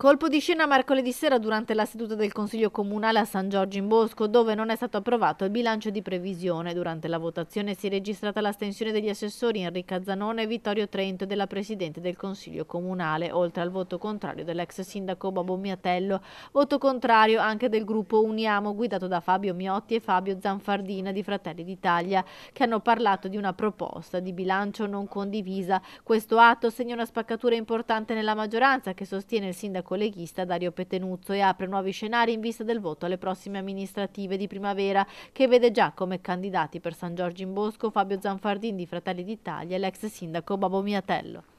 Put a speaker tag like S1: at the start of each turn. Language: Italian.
S1: Colpo di scena mercoledì sera durante la seduta del Consiglio Comunale a San Giorgio in Bosco, dove non è stato approvato il bilancio di previsione. Durante la votazione si è registrata l'astensione degli assessori Enrica Zanone e Vittorio Trento della Presidente del Consiglio Comunale, oltre al voto contrario dell'ex sindaco Babbo Miatello, voto contrario anche del gruppo Uniamo, guidato da Fabio Miotti e Fabio Zanfardina di Fratelli d'Italia, che hanno parlato di una proposta di bilancio non condivisa. Questo atto segna una spaccatura importante nella maggioranza che sostiene il sindaco bianco leghista Dario Petenuzzo e apre nuovi scenari in vista del voto alle prossime amministrative di primavera che vede già come candidati per San Giorgio in Bosco Fabio Zanfardini di Fratelli d'Italia e l'ex sindaco Babo Miatello.